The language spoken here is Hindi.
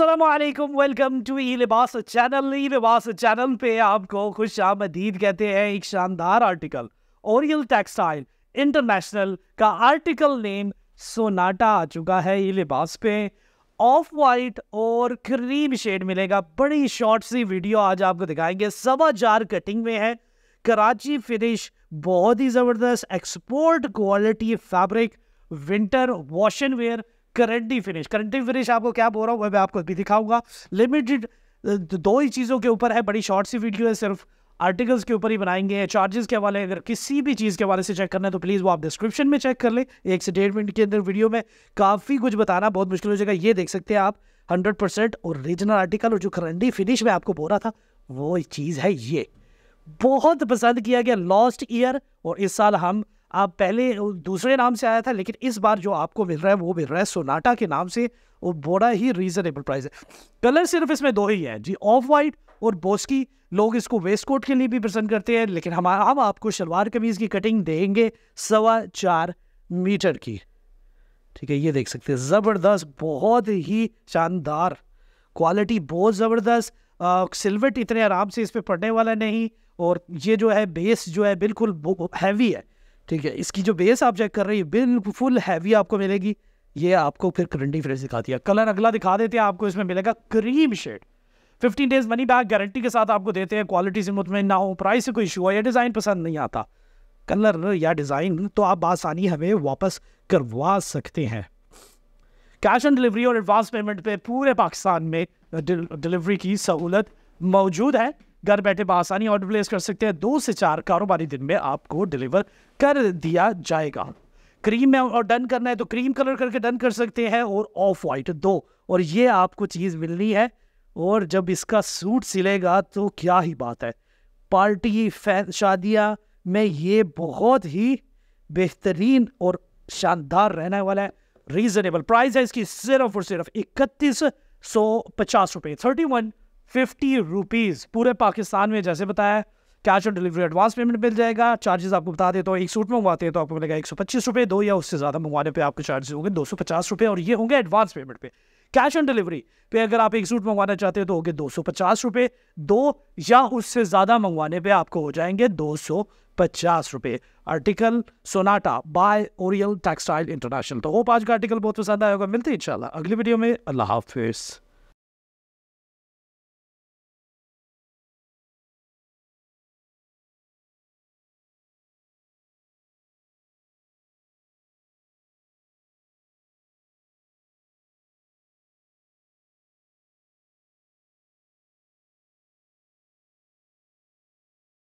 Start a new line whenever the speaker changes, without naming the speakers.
असलम वेलकम टू ई लिबास चैनल ई लिबास चैनल पे आपको खुश आमदीद कहते हैं एक शानदार आर्टिकल ओरियल टेक्सटाइल इंटरनेशनल का आर्टिकल नेम सोनाटा आ चुका है ई लिबास पे ऑफ वाइट और क्रीम शेड मिलेगा बड़ी शॉर्ट सी वीडियो आज आपको दिखाएंगे सवा जार कटिंग में है कराची फिनिश बहुत ही ज़बरदस्त export quality fabric winter wash wear guarantee finish guarantee finish आपको क्या बोल रहा हूँ मैं आपको अभी दिखाऊंगा लिमिटेड दो ही चीज़ों के ऊपर है बड़ी शॉर्ट सी वीडियो है सिर्फ आर्टिकल्स के ऊपर ही बनाएंगे चार्जेस के हवाले अगर किसी भी चीज़ के हवाले से चेक करना है तो प्लीज़ वो आप डिस्क्रिप्शन में चेक कर लें एक से डेढ़ मिनट के अंदर वीडियो में काफ़ी कुछ बताना बहुत मुश्किल हो जाएगा ये देख सकते हैं आप हंड्रेड परसेंट ओरिजिनल आर्टिकल और जो करंटी फिनिश में आपको बोल रहा था वो चीज़ है ये बहुत पसंद किया गया लॉस्ट ईयर और इस साल हम आप पहले दूसरे नाम से आया था लेकिन इस बार जो आपको मिल रहा है वो मिल रहा है सोनाटा के नाम से वो बड़ा ही रीजनेबल प्राइस है कलर सिर्फ इसमें दो ही है जी ऑफ वाइट और बोस्की लोग इसको वेस्ट कोट के लिए भी पसंद करते हैं लेकिन हम हम आपको शलवार कमीज की कटिंग देंगे सवा चार मीटर की ठीक है ये देख सकते हैं ज़बरदस्त बहुत ही शानदार क्वालिटी बहुत ज़बरदस्त सिल्वेट इतने आराम से इस पर पड़ने वाला नहीं और ये जो है बेस जो है बिल्कुल हैवी है ठीक है इसकी जो बेस आप चेक कर रहे हैं बिल्कुल फुल हैवी आपको मिलेगी ये आपको फिर करंटी फ्रेस दिखा दिया कलर अगला दिखा देते हैं आपको इसमें मिलेगा cream shade 15 days money back guarantee के साथ आपको देते हैं क्वालिटी से मुतमिन ना हो प्राइस से कोई इशू हो या डिज़ाइन पसंद नहीं आता कलर या डिज़ाइन तो आप आसानी हमें वापस करवा सकते हैं कैश ऑन डिलीवरी और एडवांस पेमेंट पे पूरे पाकिस्तान में डिलीवरी की सहूलत मौजूद है घर बैठे बसानी ऑर्डर प्लेस कर सकते हैं दो से चार कारोबारी दिन में आपको डिलीवर कर दिया जाएगा क्रीम में और डन करना है तो क्रीम कलर करके डन कर सकते हैं और ऑफ वाइट दो और ये आपको चीज़ मिलनी है और जब इसका सूट सिलेगा तो क्या ही बात है पार्टी शादियाँ में ये बहुत ही बेहतरीन और शानदार रहने वाला है रीजनेबल प्राइस है इसकी सिर्फ और सिर्फ इकतीस सौ पचास रुपये थर्टी वन फिफ्टी रुपीज़ पूरे पाकिस्तान में जैसे बताया cash on delivery advance payment मिल जाएगा चार्जेस आपको बता देता हूँ एक सूट मंगवाते हैं तो आपको मिलेगा एक सौ पच्चीस रुपये दो या उससे ज़्यादा मंगवाने पे आपके चार्जेस होंगे दो सौ पचास रुपये और ये होंगे एडवांस पेमेंट पे कैश ऑन डिलीवरी पे अगर आप एक सूट मंगवाना चाहते हो तो होंगे दो सौ पचास रुपये दो या उससे ज़्यादा मंगवाने पर आपको हो जाएंगे दो सौ पचास रुपये article Sonata by Oriel textile international तो होप आज का आर्टिकल बहुत पसंद आएगा मिलते हैं इंशाल्लाह अगली वीडियो में अल्लाह हाफिज़